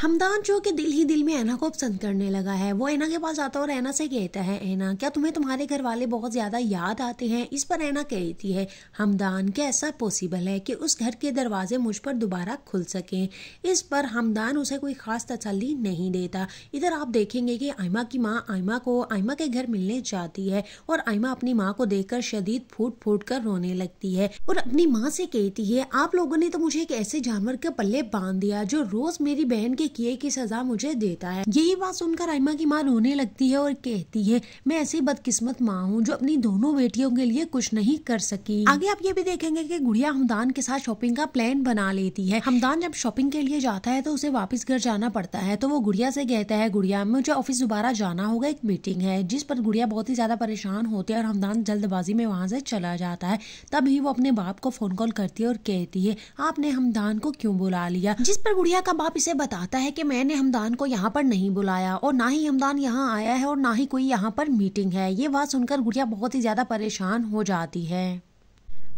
हमदान जो कि दिल ही दिल में ऐना को पसंद करने लगा है वो ऐना के पास आता है और ऐना से कहता है ऐना क्या तुम्हें तुम्हारे घर वाले बहुत ज़्यादा याद आते हैं इस पर ऐना कहती है हमदान क्या ऐसा पॉसिबल है कि उस घर के दरवाजे मुझ पर दोबारा खुल सकें इस पर हमदान उसे कोई ख़ास तसली नहीं देता इधर आप देखेंगे कि आयमा की माँ आयमा को आयमा के घर मिलने जाती है और आयमा अपनी माँ को कर शदीद फूट फूट कर रोने लगती है और अपनी माँ से कहती है आप लोगों ने तो मुझे एक ऐसे जानवर के पल्ले बांध दिया जो रोज़ मेरी बहन के किए की सजा मुझे देता है यही बात सुनकर आयमा की माँ रोने लगती है और कहती है मैं ऐसी बदकिस्मत माँ हूँ जो अपनी दोनों बेटियों के लिए कुछ नहीं कर सकी आगे आप ये भी देखेंगे की गुड़िया हमदान के साथ शॉपिंग का प्लान बना लेती है हमदान जब शॉपिंग के लिए जाता है तो उसे वापस घर जाना पड़ता है तो वो गुड़िया से कहता है गुड़िया मुझे ऑफिस दोबारा जाना होगा एक मीटिंग है जिस पर गुड़िया बहुत ही ज्यादा परेशान होती है और हमदान जल्दबाजी में वहां से चला जाता है तभी वो अपने बाप को फोन कॉल करती है और कहती है आपने हमदान को क्यों बुला लिया जिस पर गुड़िया का बाप इसे बताता है कि मैंने हमदान को यहाँ पर नहीं बुलाया और ना ही हमदान यहाँ आया है और ना ही कोई यहाँ पर मीटिंग है ये बात सुनकर गुड़िया बहुत ही ज़्यादा परेशान हो जाती है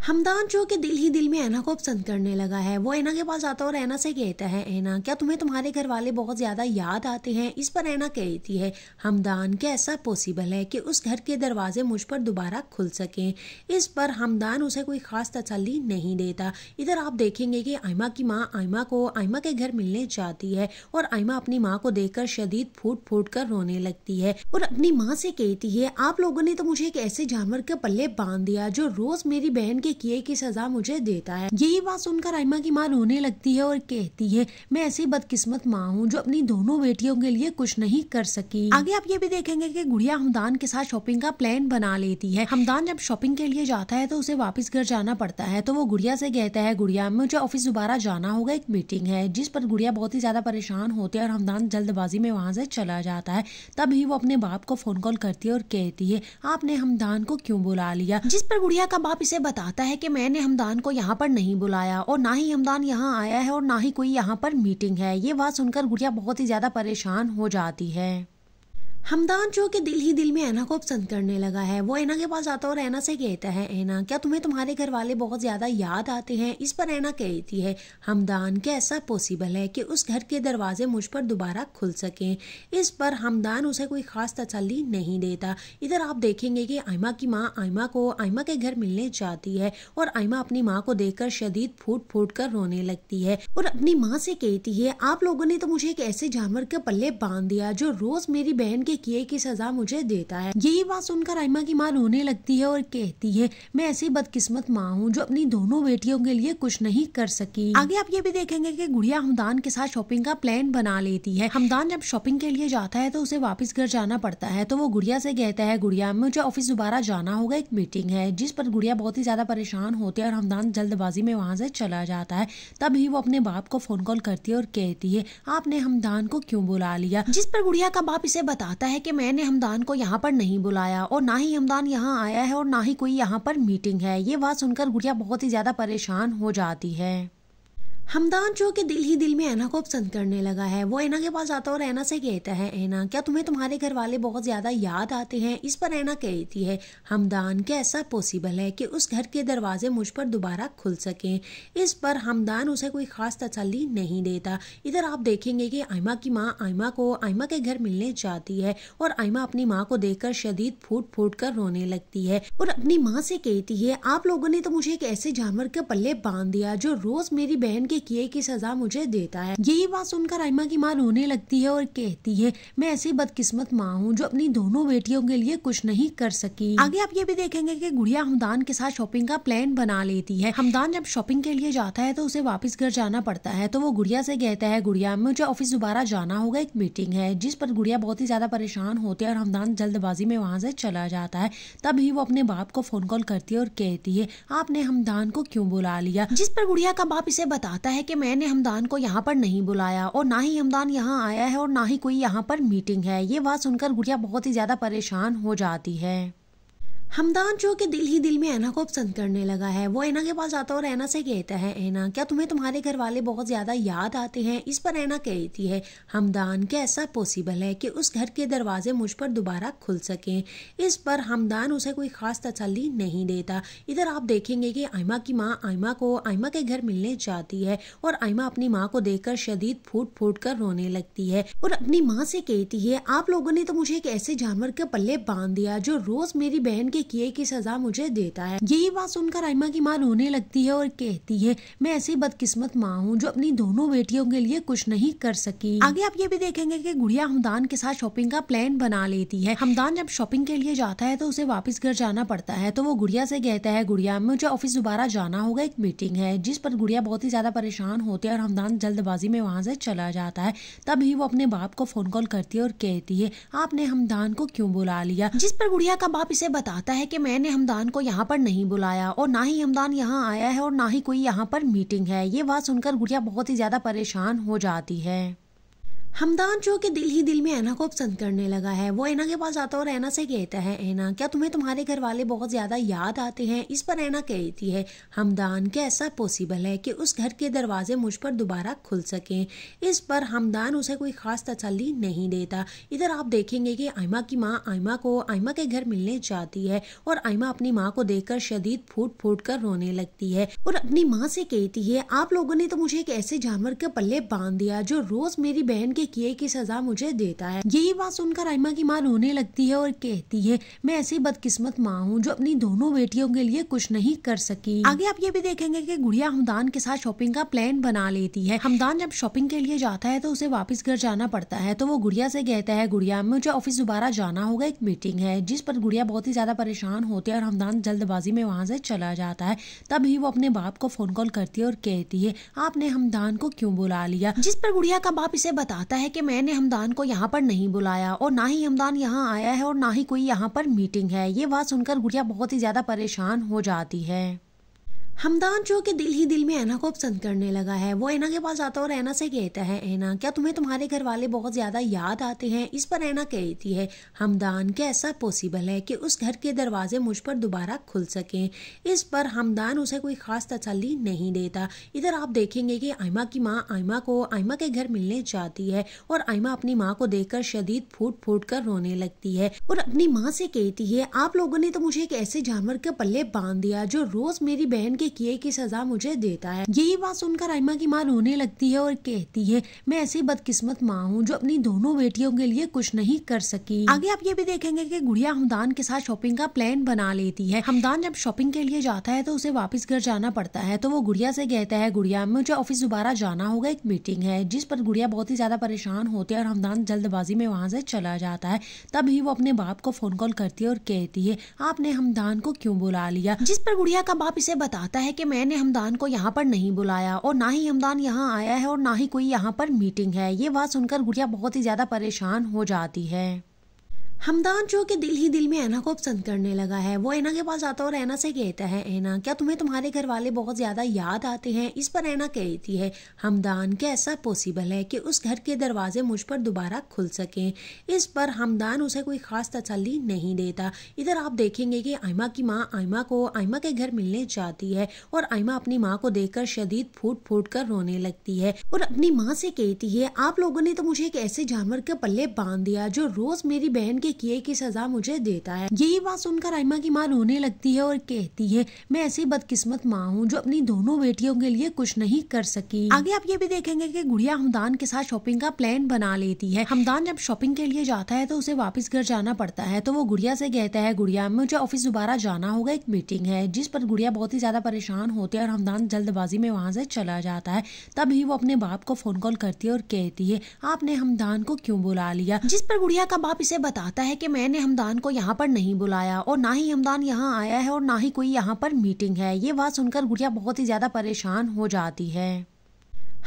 हमदान जो कि दिल ही दिल में ऐना को पसंद करने लगा है वो ऐना के पास आता है और ऐना से कहता है ऐना क्या तुम्हें तुम्हारे घर वाले बहुत ज़्यादा याद आते हैं इस पर ऐना कहती है हमदान क्या ऐसा पॉसिबल है कि उस घर के दरवाजे मुझ पर दोबारा खुल सकें इस पर हमदान उसे कोई ख़ास तसली नहीं देता इधर आप देखेंगे कि आयमा की माँ आयमा को आयमा के घर मिलने जाती है और आयमा अपनी माँ को कर शदीद फूट फूट कर रोने लगती है और अपनी माँ से कहती है आप लोगों ने तो मुझे एक ऐसे जानवर के पल्ले बांध दिया जो रोज़ मेरी बहन के ये किए की सजा मुझे देता है यही बात सुनकर आयमा की माँ रोने लगती है और कहती है मैं ऐसी बदकिस्मत माँ हूँ जो अपनी दोनों बेटियों के लिए कुछ नहीं कर सकी आगे आप ये भी देखेंगे की गुड़िया हमदान के साथ शॉपिंग का प्लान बना लेती है हमदान जब शॉपिंग के लिए जाता है तो उसे वापस घर जाना पड़ता है तो वो गुड़िया से कहता है गुड़िया मुझे ऑफिस दोबारा जाना होगा एक मीटिंग है जिस पर गुड़िया बहुत ही ज्यादा परेशान होती है और हमदान जल्दबाजी में वहां से चला जाता है तभी वो अपने बाप को फोन कॉल करती है और कहती है आपने हमदान को क्यों बुला लिया जिस पर गुड़िया का बाप इसे बताता कहता है कि मैंने हमदान को यहाँ पर नहीं बुलाया और ना ही हमदान यहाँ आया है और ना ही कोई यहाँ पर मीटिंग है ये बात सुनकर गुड़िया बहुत ही ज़्यादा परेशान हो जाती है हमदान जो कि दिल ही दिल में ऐना को पसंद करने लगा है वो ऐना के पास आता है और ऐना से कहता है ऐना क्या तुम्हें तुम्हारे घर वाले बहुत ज़्यादा याद आते हैं इस पर ऐना कहती है हमदान क्या ऐसा पॉसिबल है कि उस घर के दरवाजे मुझ पर दोबारा खुल सकें इस पर हमदान उसे कोई ख़ास तसली नहीं देता इधर आप देखेंगे कि आयमा की माँ आयमा को आयमा के घर मिलने जाती है और आयमा अपनी माँ को देखकर शदीद फूट फूट कर रोने लगती है और अपनी माँ से कहती है आप लोगों ने तो मुझे एक ऐसे जानवर के पल्ले बांध दिया जो रोज़ मेरी बहन के के किए की सजा मुझे देता है यही बात सुनकर आयमा की माँ रोने लगती है और कहती है मैं ऐसी बदकिस्मत माँ हूँ जो अपनी दोनों बेटियों के लिए कुछ नहीं कर सकी आगे आप ये भी देखेंगे की गुड़िया हमदान के साथ शॉपिंग का प्लान बना लेती है हमदान जब शॉपिंग के लिए जाता है तो उसे वापस घर जाना पड़ता है तो वो गुड़िया से कहता है गुड़िया मुझे ऑफिस दोबारा जाना होगा एक मीटिंग है जिस पर गुड़िया बहुत ही ज्यादा परेशान होती है और हमदान जल्दबाजी में वहां से चला जाता है तभी वो अपने बाप को फोन कॉल करती है और कहती है आपने हमदान को क्यों बुला लिया जिस पर गुड़िया का बाप इसे बताता कहता है कि मैंने हमदान को यहाँ पर नहीं बुलाया और ना ही हमदान यहाँ आया है और ना ही कोई यहाँ पर मीटिंग है ये बात सुनकर गुड़िया बहुत ही ज़्यादा परेशान हो जाती है हमदान जो कि दिल ही दिल में ऐना को पसंद करने लगा है वो ऐना के पास आता है और ऐना से कहता है ऐना क्या तुम्हें तुम्हारे घर वाले बहुत ज़्यादा याद आते हैं इस पर ऐना कहती है हमदान क्या ऐसा पॉसिबल है कि उस घर के दरवाजे मुझ पर दोबारा खुल सकें इस पर हमदान उसे कोई ख़ास तसली नहीं देता इधर आप देखेंगे कि आयमा की माँ आयमा को आयमा के घर मिलने जाती है और आयमा अपनी माँ को कर शदीद फूट फूट कर रोने लगती है और अपनी माँ से कहती है आप लोगों ने तो मुझे एक ऐसे जानवर के पल्ले बांध दिया जो रोज़ मेरी बहन के किए की सजा मुझे देता है यही बात सुनकर आयमा की माँ रोने लगती है और कहती है मैं ऐसी बदकिस्मत माँ हूँ जो अपनी दोनों बेटियों के लिए कुछ नहीं कर सकी आगे आप ये भी देखेंगे की गुड़िया हमदान के साथ शॉपिंग का प्लान बना लेती है हमदान जब शॉपिंग के लिए जाता है तो उसे वापिस घर जाना पड़ता है तो वो गुड़िया से कहता है गुड़िया मुझे ऑफिस दोबारा जाना होगा एक मीटिंग है जिस पर गुड़िया बहुत ही ज्यादा परेशान होती है और हमदान जल्दबाजी में वहां से चला जाता है तभी वो अपने बाप को फोन कॉल करती है और कहती है आपने हमदान को क्यों बुला लिया जिस पर गुड़िया का बाप इसे बताता चाहता है कि मैंने हमदान को यहाँ पर नहीं बुलाया और ना ही हमदान यहाँ आया है और ना ही कोई यहाँ पर मीटिंग है ये बात सुनकर गुड़िया बहुत ही ज़्यादा परेशान हो जाती है हमदान जो कि दिल ही दिल में ऐना को पसंद करने लगा है वो ऐना के पास आता है और ऐना से कहता है ऐना क्या तुम्हें तुम्हारे घर वाले बहुत ज़्यादा याद आते हैं इस पर ऐना कहती है हमदान क्या ऐसा पॉसिबल है कि उस घर के दरवाजे मुझ पर दोबारा खुल सकें इस पर हमदान उसे कोई ख़ास तसली नहीं देता इधर आप देखेंगे कि आयमा की माँ आयमा को आयमा के घर मिलने जाती है और आयमा अपनी माँ को कर शदीद फूट फूट कर रोने लगती है और अपनी माँ से कहती है आप लोगों ने तो मुझे एक ऐसे जानवर के पल्ले बांध दिया जो रोज़ मेरी बहन के किए की सजा मुझे देता है यही बात सुनकर आयमा की माँ रोने लगती है और कहती है मैं ऐसी बदकिस्मत माँ हूँ जो अपनी दोनों बेटियों के लिए कुछ नहीं कर सकी आगे आप ये भी देखेंगे की गुड़िया हमदान के साथ शॉपिंग का प्लान बना लेती है हमदान जब शॉपिंग के लिए जाता है तो उसे वापस घर जाना पड़ता है तो वो गुड़िया से कहता है गुड़िया मुझे ऑफिस दोबारा जाना होगा एक मीटिंग है जिस पर गुड़िया बहुत ही ज्यादा परेशान होती है और हमदान जल्दबाजी में वहां से चला जाता है तभी वो अपने बाप को फोन कॉल करती है और कहती है आपने हमदान को क्यों बुला लिया जिस पर गुड़िया का बाप इसे बताता कहता है कि मैंने हमदान को यहाँ पर नहीं बुलाया और ना ही हमदान यहाँ आया है और ना ही कोई यहाँ पर मीटिंग है ये बात सुनकर गुड़िया बहुत ही ज़्यादा परेशान हो जाती है हमदान जो कि दिल ही दिल में ऐना को पसंद करने लगा है वो ऐना के पास आता है और ऐना से कहता है ऐना क्या तुम्हें तुम्हारे घर वाले बहुत ज़्यादा याद आते हैं इस पर ऐना कहती है हमदान क्या ऐसा पॉसिबल है कि उस घर के दरवाजे मुझ पर दोबारा खुल सकें इस पर हमदान उसे कोई ख़ास तसली नहीं देता इधर आप देखेंगे कि आयमा की माँ आयमा को आयमा के घर मिलने जाती है और आयमा अपनी माँ को देखकर शदीद फूट फूट कर रोने लगती है और अपनी माँ से कहती है आप लोगों ने तो मुझे एक ऐसे जानवर के पल्ले बांध दिया जो रोज़ मेरी बहन के के किए की सजा मुझे देता है यही बात सुनकर आयमा की माँ रोने लगती है और कहती है मैं ऐसी बदकिस्मत माँ हूँ जो अपनी दोनों बेटियों के लिए कुछ नहीं कर सकी आगे आप ये भी देखेंगे की गुड़िया हमदान के साथ शॉपिंग का प्लान बना लेती है हमदान जब शॉपिंग के लिए जाता है तो उसे वापिस घर जाना पड़ता है तो वो गुड़िया से कहता है गुड़िया मुझे ऑफिस दोबारा जाना होगा एक मीटिंग है जिस पर गुड़िया बहुत ही ज्यादा परेशान होती है और हमदान जल्दबाजी में वहां से चला जाता है तभी वो अपने बाप को फोन कॉल करती है और कहती है आपने हमदान को क्यों बुला लिया जिस पर गुड़िया का बाप इसे बताता लगता है कि मैंने हमदान को यहाँ पर नहीं बुलाया और ना ही हमदान यहाँ आया है और ना ही कोई यहाँ पर मीटिंग है ये बात सुनकर गुड़िया बहुत ही ज़्यादा परेशान हो जाती है हमदान जो कि दिल ही दिल में ऐना को पसंद करने लगा है वो ऐना के पास आता है और ऐना से कहता है ऐना क्या तुम्हें तुम्हारे घर वाले बहुत ज़्यादा याद आते हैं इस पर ऐना कहती है हमदान क्या ऐसा पॉसिबल है कि उस घर के दरवाजे मुझ पर दोबारा खुल सकें इस पर हमदान उसे कोई ख़ास तसली नहीं देता इधर आप देखेंगे कि आयमा की माँ आयमा को आयमा के घर मिलने जाती है और आयमा अपनी माँ को कर शदीद फूट फूट कर रोने लगती है और अपनी माँ से कहती है आप लोगों ने तो मुझे एक ऐसे जानवर के पल्ले बांध दिया जो रोज़ मेरी बहन के किए की सजा मुझे देता है यही बात सुनकर आयमा की माँ रोने लगती है और कहती है मैं ऐसी बदकिस्मत माँ हूँ जो अपनी दोनों बेटियों के लिए कुछ नहीं कर सकी आगे आप ये भी देखेंगे की गुड़िया हमदान के साथ शॉपिंग का प्लान बना लेती है हमदान जब शॉपिंग के लिए जाता है तो उसे वापिस घर जाना पड़ता है तो वो गुड़िया से कहता है गुड़िया मुझे ऑफिस दोबारा जाना होगा एक मीटिंग है जिस पर गुड़िया बहुत ही ज्यादा परेशान होती है और हमदान जल्दबाजी में वहां से चला जाता है तभी वो अपने बाप को फोन कॉल करती है और कहती है आपने हमदान को क्यों बुला लिया जिस पर गुड़िया का बाप इसे बताता लगता है कि मैंने हमदान को यहाँ पर नहीं बुलाया और ना ही हमदान यहाँ आया है और ना ही कोई यहाँ पर मीटिंग है ये बात सुनकर गुड़िया बहुत ही ज़्यादा परेशान हो जाती है हमदान जो कि दिल ही दिल में ऐना को पसंद करने लगा है वो ऐना के पास आता और ऐना से कहता है ऐना क्या तुम्हें तुम्हारे घर वाले बहुत ज़्यादा याद आते हैं इस पर ऐना कहती है हमदान क्या ऐसा पॉसिबल है कि उस घर के दरवाजे मुझ पर दोबारा खुल सकें इस पर हमदान उसे कोई ख़ास तसली नहीं देता इधर आप देखेंगे कि आयमा की माँ आयमा को आयमा के घर मिलने जाती है और आयमा अपनी माँ को कर शदीद फूट फूट कर रोने लगती है और अपनी माँ से कहती है आप लोगों ने तो मुझे एक ऐसे जानवर के पल्ले बांध दिया जो रोज़ मेरी बहन के किए की सजा मुझे देता है यही बात सुनकर आयमा की माँ रोने लगती है और कहती है मैं ऐसी बदकिस्मत माँ हूँ जो अपनी दोनों बेटियों के लिए कुछ नहीं कर सकी आगे आप ये भी देखेंगे की गुड़िया हमदान के साथ शॉपिंग का प्लान बना लेती है हमदान जब शॉपिंग के लिए जाता है तो उसे वापस घर जाना पड़ता है तो वो गुड़िया से कहता है गुड़िया मुझे ऑफिस दोबारा जाना होगा एक मीटिंग है जिस पर गुड़िया बहुत ही ज्यादा परेशान होती है और हमदान जल्दबाजी में वहां से चला जाता है तभी वो अपने बाप को फोन कॉल करती है और कहती है आपने हमदान को क्यों बुला लिया जिस पर गुड़िया का बाप इसे बताता चाहता है कि मैंने हमदान को यहाँ पर नहीं बुलाया और ना ही हमदान यहाँ आया है और ना ही कोई यहाँ पर मीटिंग है ये बात सुनकर गुड़िया बहुत ही ज़्यादा परेशान हो जाती है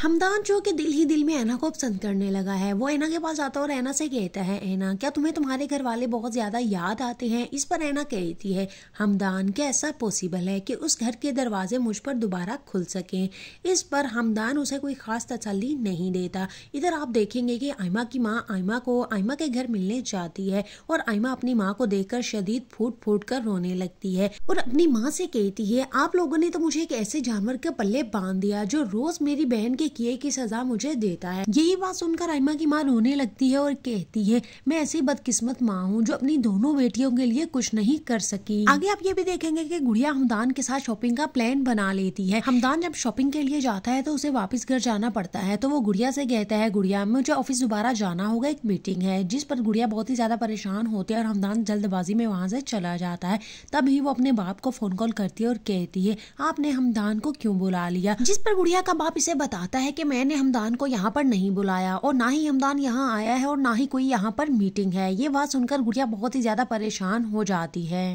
हमदान जो कि दिल ही दिल में ऐना को पसंद करने लगा है वो ऐना के पास आता है और ऐना से कहता है ऐना क्या तुम्हें तुम्हारे घर वाले बहुत ज़्यादा याद आते हैं इस पर ऐना कहती है हमदान क्या ऐसा पॉसिबल है कि उस घर के दरवाजे मुझ पर दोबारा खुल सकें इस पर हमदान उसे कोई ख़ास तसली नहीं देता इधर आप देखेंगे कि आयमा की माँ आयमा को आयमा के घर मिलने जाती है और आयमा अपनी माँ को देखकर शदीद फूट फूट कर रोने लगती है और अपनी माँ से कहती है आप लोगों ने तो मुझे एक ऐसे जानवर के पल्ले बांध दिया जो रोज़ मेरी बहन के के किए की सजा मुझे देता है यही बात सुनकर आयमा की माँ रोने लगती है और कहती है मैं ऐसी बदकिस्मत माँ हूँ जो अपनी दोनों बेटियों के लिए कुछ नहीं कर सकी आगे आप ये भी देखेंगे की गुड़िया हमदान के साथ शॉपिंग का प्लान बना लेती है हमदान जब शॉपिंग के लिए जाता है तो उसे वापिस घर जाना पड़ता है तो वो गुड़िया से कहता है गुड़िया मुझे ऑफिस दोबारा जाना होगा एक मीटिंग है जिस पर गुड़िया बहुत ही ज्यादा परेशान होती है और हमदान जल्दबाजी में वहां से चला जाता है तभी वो अपने बाप को फोन कॉल करती है और कहती है आपने हमदान को क्यों बुला लिया जिस पर गुड़िया का बाप इसे बताता कहता है कि मैंने हमदान को यहाँ पर नहीं बुलाया और ना ही हमदान यहाँ आया है और ना ही कोई यहाँ पर मीटिंग है ये बात सुनकर गुड़िया बहुत ही ज़्यादा परेशान हो जाती है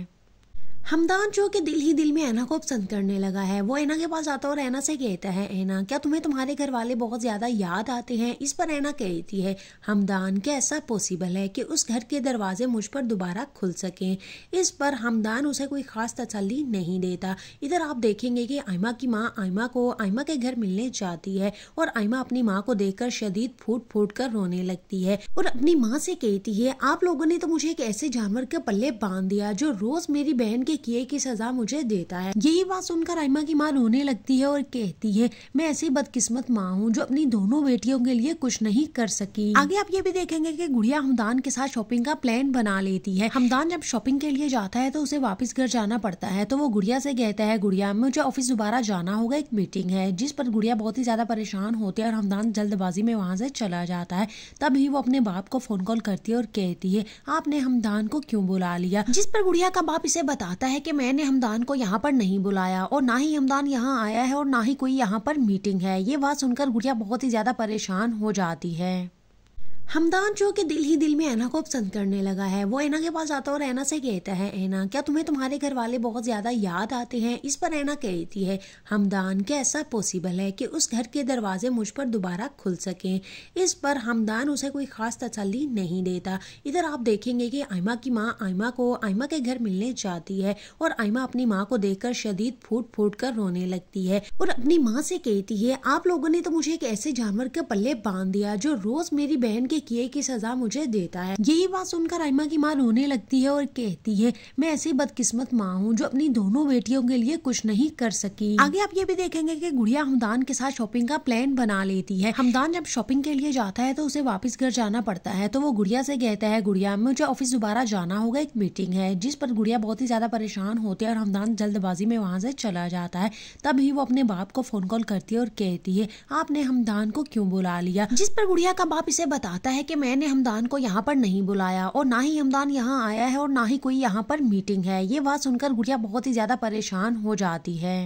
हमदान जो कि दिल ही दिल में ऐना को पसंद करने लगा है वो ऐना के पास आता है और ऐना से कहता है ऐना क्या तुम्हें तुम्हारे घर वाले बहुत ज़्यादा याद आते हैं इस पर ऐना कहती है हमदान क्या ऐसा पॉसिबल है कि उस घर के दरवाजे मुझ पर दोबारा खुल सकें इस पर हमदान उसे कोई ख़ास तसली नहीं देता इधर आप देखेंगे कि आयमा की माँ आयमा को आयमा के घर मिलने जाती है और आयमा अपनी माँ को देखकर शदीद फूट फूट कर रोने लगती है और अपनी माँ से कहती है आप लोगों ने तो मुझे एक ऐसे जानवर के पल्ले बांध दिया जो रोज़ मेरी बहन के किए की सजा मुझे देता है यही बात सुनकर आयमा की माँ रोने लगती है और कहती है मैं ऐसी बदकिस्मत माँ हूँ जो अपनी दोनों बेटियों के लिए कुछ नहीं कर सकी आगे आप ये भी देखेंगे की गुड़िया हमदान के साथ शॉपिंग का प्लान बना लेती है हमदान जब शॉपिंग के लिए जाता है तो उसे वापिस घर जाना पड़ता है तो वो गुड़िया से कहता है गुड़िया मुझे ऑफिस दोबारा जाना होगा एक मीटिंग है जिस पर गुड़िया बहुत ही ज्यादा परेशान होती है और हमदान जल्दबाजी में वहां से चला जाता है तभी वो अपने बाप को फोन कॉल करती है और कहती है आपने हमदान को क्यों बुला लिया जिस पर गुड़िया का बाप इसे बताता लगता है कि मैंने हमदान को यहाँ पर नहीं बुलाया और ना ही हमदान यहाँ आया है और ना ही कोई यहाँ पर मीटिंग है ये बात सुनकर गुड़िया बहुत ही ज़्यादा परेशान हो जाती है हमदान जो कि दिल ही दिल में ऐना को पसंद करने लगा है वो ऐना के पास आता और ऐना से कहता है ऐना क्या तुम्हें तुम्हारे घर वाले बहुत ज़्यादा याद आते हैं इस पर ऐना कहती है हमदान क्या ऐसा पॉसिबल है कि उस घर के दरवाजे मुझ पर दोबारा खुल सकें इस पर हमदान उसे कोई ख़ास तसली नहीं देता इधर आप देखेंगे कि आयमा की माँ आयमा को आयमा के घर मिलने जाती है और आयमा अपनी माँ को कर शदीद फूट फूट कर रोने लगती है और अपनी माँ से कहती है आप लोगों ने तो मुझे एक ऐसे जानवर के पल्ले बांध दिया जो रोज़ मेरी बहन के किए की सजा मुझे देता है यही बात सुनकर आयमा की माँ रोने लगती है और कहती है मैं ऐसी बदकिस्मत माँ हूँ जो अपनी दोनों बेटियों के लिए कुछ नहीं कर सकी आगे आप ये भी देखेंगे की गुड़िया हमदान के साथ शॉपिंग का प्लान बना लेती है हमदान जब शॉपिंग के लिए जाता है तो उसे वापस घर जाना पड़ता है तो वो गुड़िया से कहता है गुड़िया मुझे ऑफिस दोबारा जाना होगा एक मीटिंग है जिस पर गुड़िया बहुत ही ज्यादा परेशान होती है और हमदान जल्दबाजी में वहां से चला जाता है तभी वो अपने बाप को फोन कॉल करती है और कहती है आपने हमदान को क्यों बुला लिया जिस पर गुड़िया का बाप इसे बताता कहता है कि मैंने हमदान को यहाँ पर नहीं बुलाया और ना ही हमदान यहाँ आया है और ना ही कोई यहाँ पर मीटिंग है ये बात सुनकर गुड़िया बहुत ही ज़्यादा परेशान हो जाती है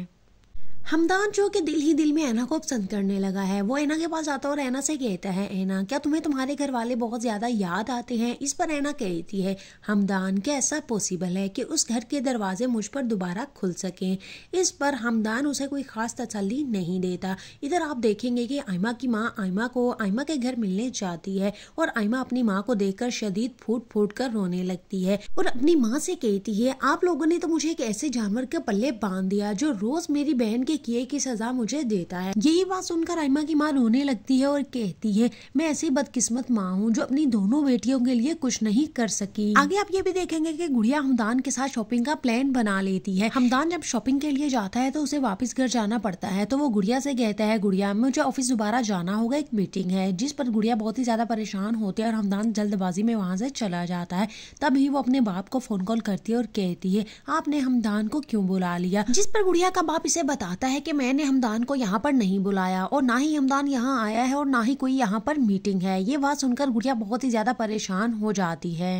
हमदान जो कि दिल ही दिल में ऐना को पसंद करने लगा है वो ऐना के पास आता है और ऐना से कहता है ऐना क्या तुम्हें तुम्हारे घर वाले बहुत ज़्यादा याद आते हैं इस पर ऐना कहती है हमदान क्या ऐसा पॉसिबल है कि उस घर के दरवाजे मुझ पर दोबारा खुल सकें इस पर हमदान उसे कोई ख़ास तसली नहीं देता इधर आप देखेंगे कि आयमा की माँ आयमा को आयमा के घर मिलने जाती है और आयमा अपनी माँ को कर शदीद फूट फूट कर रोने लगती है और अपनी माँ से कहती है आप लोगों ने तो मुझे एक ऐसे जानवर के पल्ले बांध दिया जो रोज़ मेरी बहन के के किए की सजा मुझे देता है यही बात सुनकर आयमा की माँ रोने लगती है और कहती है मैं ऐसी बदकिस्मत माँ हूँ जो अपनी दोनों बेटियों के लिए कुछ नहीं कर सकी आगे आप ये भी देखेंगे की गुड़िया हमदान के साथ शॉपिंग का प्लान बना लेती है हमदान जब शॉपिंग के लिए जाता है तो उसे वापिस घर जाना पड़ता है तो वो गुड़िया से कहता है गुड़िया मुझे ऑफिस दोबारा जाना होगा एक मीटिंग है जिस पर गुड़िया बहुत ही ज्यादा परेशान होती है और हमदान जल्दबाजी में वहां से चला जाता है तभी वो अपने बाप को फोन कॉल करती है और कहती है आपने हमदान को क्यों बुला लिया जिस पर गुड़िया का बाप इसे बताता लगता है कि मैंने हमदान को यहाँ पर नहीं बुलाया और ना ही हमदान यहाँ आया है और ना ही कोई यहाँ पर मीटिंग है ये बात सुनकर गुड़िया बहुत ही ज़्यादा परेशान हो जाती है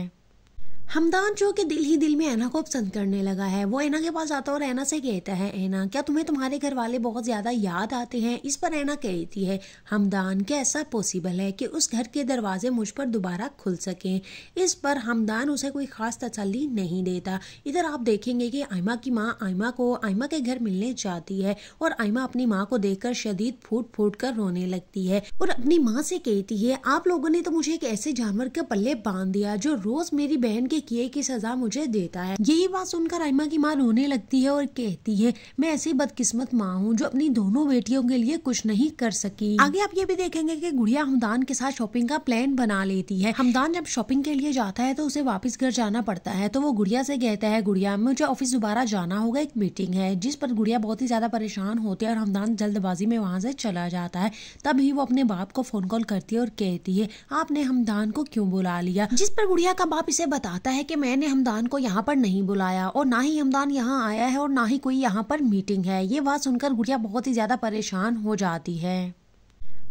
हमदान जो कि दिल ही दिल में ऐना को पसंद करने लगा है वो ऐना के पास आता और ऐना से कहता है ऐना क्या तुम्हें तुम्हारे घर वाले बहुत ज़्यादा याद आते हैं इस पर ऐना कहती है हमदान क्या ऐसा पॉसिबल है कि उस घर के दरवाजे मुझ पर दोबारा खुल सकें इस पर हमदान उसे कोई ख़ास तसली नहीं देता इधर आप देखेंगे कि आयमा की माँ आयमा को आयमा के घर मिलने जाती है और आयमा अपनी माँ को कर शदीद फूट फूट कर रोने लगती है और अपनी माँ से कहती है आप लोगों ने तो मुझे एक ऐसे जानवर के पल्ले बांध दिया जो रोज़ मेरी बहन के किए की सजा मुझे देता है यही बात सुनकर आयमा की माँ रोने लगती है और कहती है मैं ऐसी बदकिस्मत माँ हूँ जो अपनी दोनों बेटियों के लिए कुछ नहीं कर सकी आगे आप ये भी देखेंगे की गुड़िया हमदान के साथ शॉपिंग का प्लान बना लेती है हमदान जब शॉपिंग के लिए जाता है तो उसे वापिस घर जाना पड़ता है तो वो गुड़िया से कहता है गुड़िया मुझे ऑफिस दोबारा जाना होगा एक मीटिंग है जिस पर गुड़िया बहुत ही ज्यादा परेशान होती है और हमदान जल्दबाजी में वहां से चला जाता है तभी वो अपने बाप को फोन कॉल करती है और कहती है आपने हमदान को क्यों बुला लिया जिस पर गुड़िया का बाप इसे बताता लगता है कि मैंने हमदान को यहाँ पर नहीं बुलाया और ना ही हमदान यहाँ आया है और ना ही कोई यहाँ पर मीटिंग है ये बात सुनकर गुड़िया बहुत ही ज़्यादा परेशान हो जाती है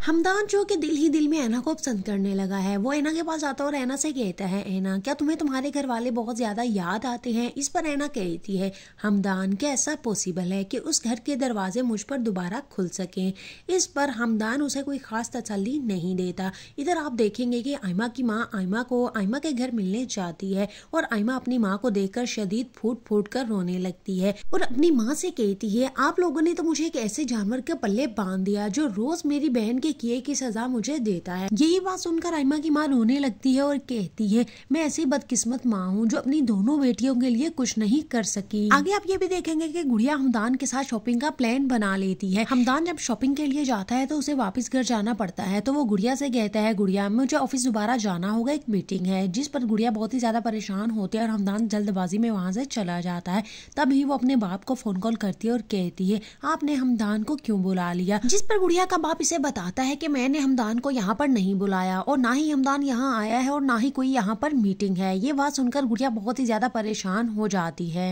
हमदान जो कि दिल ही दिल में ऐना को पसंद करने लगा है वो ऐना के पास आता और ऐना से कहता है ऐना क्या तुम्हें तुम्हारे घर वाले बहुत ज़्यादा याद आते हैं इस पर ऐना कहती है हमदान क्या ऐसा पॉसिबल है कि उस घर के दरवाजे मुझ पर दोबारा खुल सकें इस पर हमदान उसे कोई ख़ास तसली नहीं देता इधर आप देखेंगे कि आयमा की माँ आयमा को आयमा के घर मिलने जाती है और आयमा अपनी माँ को कर शदीद फूट फूट कर रोने लगती है और अपनी माँ से कहती है आप लोगों ने तो मुझे एक ऐसे जानवर के पल्ले बांध दिया जो रोज़ मेरी बहन के किए की सजा मुझे देता है यही बात सुनकर आयमा की माँ रोने लगती है और कहती है मैं ऐसी बदकिस्मत माँ हूँ जो अपनी दोनों बेटियों के लिए कुछ नहीं कर सकी आगे आप ये भी देखेंगे की गुड़िया हमदान के साथ शॉपिंग का प्लान बना लेती है हमदान जब शॉपिंग के लिए जाता है तो उसे वापस घर जाना पड़ता है तो वो गुड़िया से कहता है गुड़िया मुझे ऑफिस दोबारा जाना होगा एक मीटिंग है जिस पर गुड़िया बहुत ही ज्यादा परेशान होती है और हमदान जल्दबाजी में वहां से चला जाता है तभी वो अपने बाप को फोन कॉल करती है और कहती है आपने हमदान को क्यों बुला लिया जिस पर गुड़िया का बाप इसे बताता है कि मैंने हमदान को यहाँ पर नहीं बुलाया और ना ही हमदान यहाँ आया है और ना ही कोई यहाँ पर मीटिंग है ये बात सुनकर गुड़िया बहुत ही ज़्यादा परेशान हो जाती है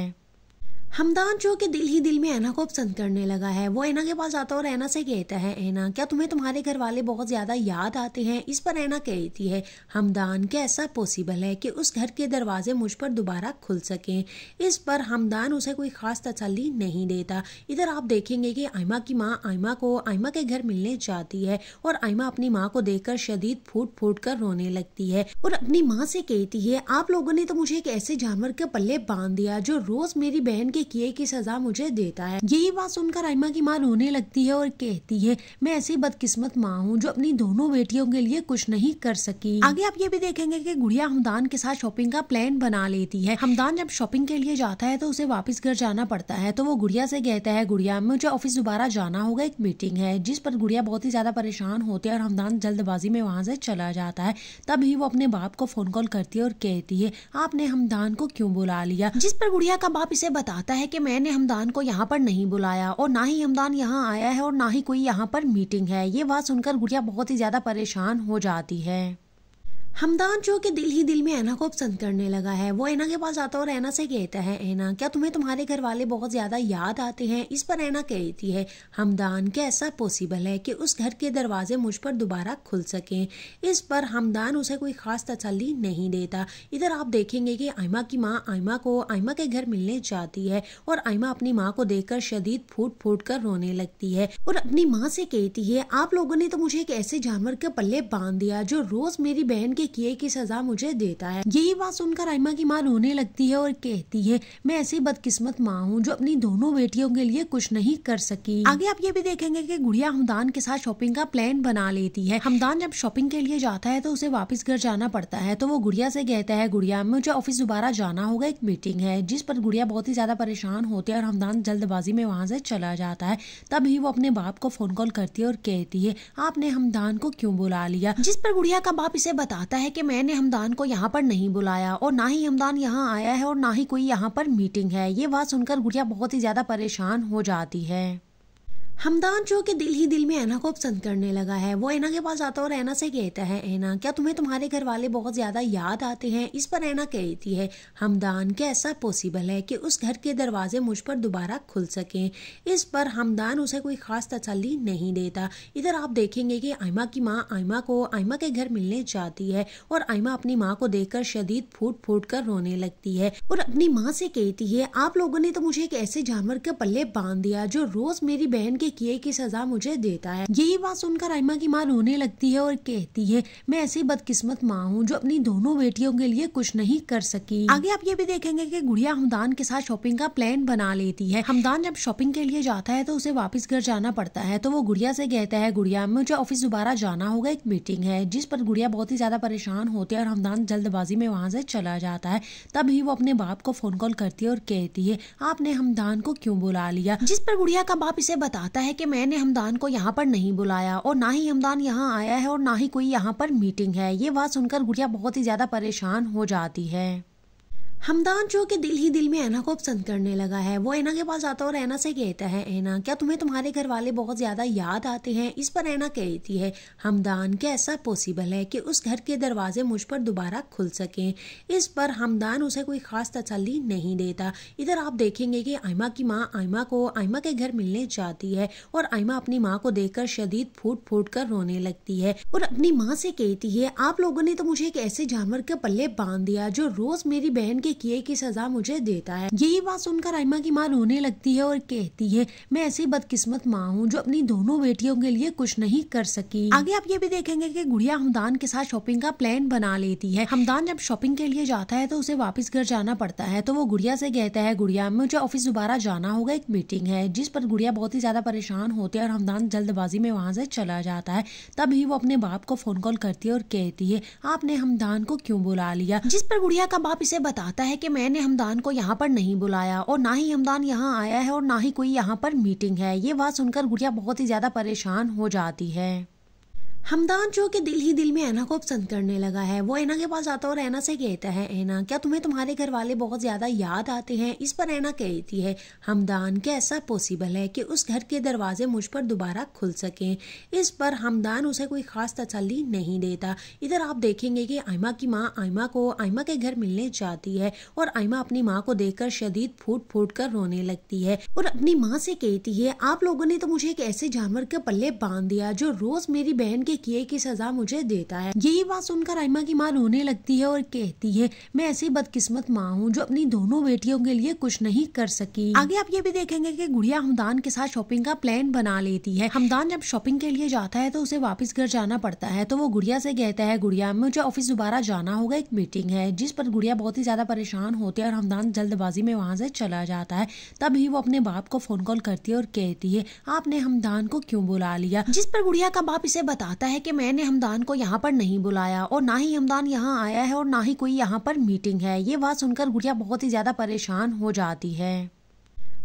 हमदान जो कि दिल ही दिल में ऐना को पसंद करने लगा है वो ऐना के पास आता है और ऐना से कहता है ऐना क्या तुम्हें तुम्हारे घर वाले बहुत ज़्यादा याद आते हैं इस पर ऐना कहती है हमदान क्या ऐसा पॉसिबल है कि उस घर के दरवाजे मुझ पर दोबारा खुल सकें इस पर हमदान उसे कोई ख़ास तसली नहीं देता इधर आप देखेंगे कि आयमा की माँ आयमा को आयमा के घर मिलने जाती है और आयमा अपनी माँ को कर शदीद फूट फूट कर रोने लगती है और अपनी माँ से कहती है आप लोगों ने तो मुझे एक ऐसे जानवर के पल्ले बांध दिया जो रोज़ मेरी बहन के के किए की सजा मुझे देता है यही बात सुनकर आयमा की माँ रोने लगती है और कहती है मैं ऐसी बदकिस्मत माँ हूँ जो अपनी दोनों बेटियों के लिए कुछ नहीं कर सकी आगे आप ये भी देखेंगे की गुड़िया हमदान के साथ शॉपिंग का प्लान बना लेती है हमदान जब शॉपिंग के लिए जाता है तो उसे वापस घर जाना पड़ता है तो वो गुड़िया से कहता है गुड़िया मुझे ऑफिस दोबारा जाना होगा एक मीटिंग है जिस पर गुड़िया बहुत ही ज्यादा परेशान होती है और हमदान जल्दबाजी में वहां से चला जाता है तभी वो अपने बाप को फोन कॉल करती है और कहती है आपने हमदान को क्यों बुला लिया जिस पर गुड़िया का बाप इसे बताता कहता है कि मैंने हमदान को यहाँ पर नहीं बुलाया और ना ही हमदान यहाँ आया है और ना ही कोई यहाँ पर मीटिंग है ये बात सुनकर गुड़िया बहुत ही ज़्यादा परेशान हो जाती है हमदान जो कि दिल ही दिल में ऐना को पसंद करने लगा है वो ऐना के पास आता है और ऐना से कहता है ऐना क्या तुम्हें तुम्हारे घर वाले बहुत ज़्यादा याद आते हैं इस पर ऐना कहती है हमदान क्या ऐसा पॉसिबल है कि उस घर के दरवाजे मुझ पर दोबारा खुल सकें इस पर हमदान उसे कोई ख़ास तसली नहीं देता इधर आप देखेंगे कि आयमा की माँ आयमा को आयमा के घर मिलने जाती है और आयमा अपनी माँ को देखकर शदीद फूट फूट कर रोने लगती है और अपनी माँ से कहती है आप लोगों ने तो मुझे एक ऐसे जानवर के पल्ले बांध दिया जो रोज़ मेरी बहन के किए की सजा मुझे देता है यही बात सुनकर आयमा की माँ रोने लगती है और कहती है मैं ऐसी बदकिस्मत माँ हूँ जो अपनी दोनों बेटियों के लिए कुछ नहीं कर सकी आगे आप ये भी देखेंगे की गुड़िया हमदान के साथ शॉपिंग का प्लान बना लेती है हमदान जब शॉपिंग के लिए जाता है तो उसे वापस घर जाना पड़ता है तो वो गुड़िया से कहता है गुड़िया मुझे ऑफिस दोबारा जाना होगा एक मीटिंग है जिस पर गुड़िया बहुत ही ज्यादा परेशान होती है और हमदान जल्दबाजी में वहां से चला जाता है तभी वो अपने बाप को फोन कॉल करती है और कहती है आपने हमदान को क्यों बुला लिया जिस पर गुड़िया का बाप इसे बताता लगता है कि मैंने हमदान को यहाँ पर नहीं बुलाया और ना ही हमदान यहाँ आया है और ना ही कोई यहाँ पर मीटिंग है ये बात सुनकर गुड़िया बहुत ही ज़्यादा परेशान हो जाती है हमदान जो कि दिल ही दिल में ऐना को पसंद करने लगा है वो ऐना के पास आता और ऐना से कहता है ऐना क्या तुम्हें तुम्हारे घर वाले बहुत ज़्यादा याद आते हैं इस पर ऐना कहती है हमदान क्या ऐसा पॉसिबल है कि उस घर के दरवाजे मुझ पर दोबारा खुल सकें इस पर हमदान उसे कोई ख़ास तसली नहीं देता इधर आप देखेंगे कि आयमा की माँ आयमा को आयमा के घर मिलने जाती है और आयमा अपनी माँ को कर शदीद फूट फूट कर रोने लगती है और अपनी माँ से कहती है आप लोगों ने तो मुझे एक ऐसे जानवर के पल्ले बांध दिया जो रोज़ मेरी बहन के किए की सजा मुझे देता है यही बात सुनकर आयमा की माँ रोने लगती है और कहती है मैं ऐसी बदकिस्मत माँ हूँ जो अपनी दोनों बेटियों के लिए कुछ नहीं कर सकी आगे आप ये भी देखेंगे कि गुड़िया हमदान के साथ शॉपिंग का प्लान बना लेती है हमदान जब शॉपिंग के लिए जाता है तो उसे वापस घर जाना पड़ता है तो वो गुड़िया से कहता है गुड़िया मुझे ऑफिस दोबारा जाना होगा एक मीटिंग है जिस पर गुड़िया बहुत ही ज्यादा परेशान होती है और हमदान जल्दबाजी में वहां से चला जाता है तभी वो अपने बाप को फोन कॉल करती है और कहती है आपने हमदान को क्यों बुला लिया जिस पर गुड़िया का बाप इसे बताता है कि मैंने हमदान को यहाँ पर नहीं बुलाया और ना ही हमदान यहाँ आया है और ना ही कोई यहाँ पर मीटिंग है ये बात सुनकर गुड़िया बहुत ही ज़्यादा परेशान हो जाती है हमदान जो कि दिल ही दिल में ऐना को पसंद करने लगा है वो ऐना के पास आता है और ऐना से कहता है ऐना क्या तुम्हें तुम्हारे घर वाले बहुत ज़्यादा याद आते हैं इस पर ऐना कहती है हमदान क्या ऐसा पॉसिबल है कि उस घर के दरवाजे मुझ पर दोबारा खुल सकें इस पर हमदान उसे कोई ख़ास तसली नहीं देता इधर आप देखेंगे कि आयमा की माँ आयमा को आयमा के घर मिलने जाती है और आयमा अपनी माँ को कर शदीद फूट फूट कर रोने लगती है और अपनी माँ से कहती है आप लोगों ने तो मुझे एक ऐसे जानवर के पल्ले बांध दिया जो रोज़ मेरी बहन के किए की सजा मुझे देता है यही बात सुनकर आयमा की माँ रोने लगती है और कहती है मैं ऐसी बदकिस्मत माँ हूँ जो अपनी दोनों बेटियों के लिए कुछ नहीं कर सकी आगे आप ये भी देखेंगे की गुड़िया हमदान के साथ शॉपिंग का प्लान बना लेती है हमदान जब शॉपिंग के लिए जाता है तो उसे वापस घर जाना पड़ता है तो वो गुड़िया से कहता है गुड़िया मुझे ऑफिस दोबारा जाना होगा एक मीटिंग है जिस पर गुड़िया बहुत ही ज्यादा परेशान होती है और हमदान जल्दबाजी में वहां से चला जाता है तभी वो अपने बाप को फोन कॉल करती है और कहती है आपने हमदान को क्यों बुला लिया जिस पर गुड़िया का बाप इसे बताता कहता है कि मैंने हमदान को यहाँ पर नहीं बुलाया और ना ही हमदान यहाँ आया है और ना ही कोई यहाँ पर मीटिंग है ये बात सुनकर गुड़िया बहुत ही ज़्यादा परेशान हो जाती है हमदान जो कि दिल ही दिल में ऐना को पसंद करने लगा है वो ऐना के पास आता और ऐना से कहता है ऐना क्या तुम्हें तुम्हारे घर वाले बहुत ज़्यादा याद आते हैं इस पर ऐना कहती है हमदान क्या ऐसा पॉसिबल है कि उस घर के दरवाजे मुझ पर दोबारा खुल सकें इस पर हमदान उसे कोई ख़ास तसली नहीं देता इधर आप देखेंगे कि आयमा की माँ आयमा को आयमा के घर मिलने जाती है और आयमा अपनी माँ को देखकर शदीद फूट फूट कर रोने लगती है और अपनी माँ से कहती है आप लोगों ने तो मुझे एक ऐसे जानवर के पल्ले बांध दिया जो रोज़ मेरी बहन के किए की सजा मुझे देता है यही बात सुनकर आयमा की माँ रोने लगती है और कहती है मैं ऐसी बदकिस्मत माँ हूँ जो अपनी दोनों बेटियों के लिए कुछ नहीं कर सकी आगे आप ये भी देखेंगे की गुड़िया हमदान के साथ शॉपिंग का प्लान बना लेती है हमदान जब शॉपिंग के लिए जाता है तो उसे वापिस घर जाना पड़ता है तो वो गुड़िया से कहता है गुड़िया मुझे ऑफिस दोबारा जाना होगा एक मीटिंग है जिस पर गुड़िया बहुत ही ज्यादा परेशान होती है और हमदान जल्दबाजी में वहां से चला जाता है तभी वो अपने बाप को फोन कॉल करती है और कहती है आपने हमदान को क्यों बुला लिया जिस पर गुड़िया का बाप इसे बताता कहता है कि मैंने हमदान को यहाँ पर नहीं बुलाया और ना ही हमदान यहाँ आया है और ना ही कोई यहाँ पर मीटिंग है ये बात सुनकर गुड़िया बहुत ही ज़्यादा परेशान हो जाती है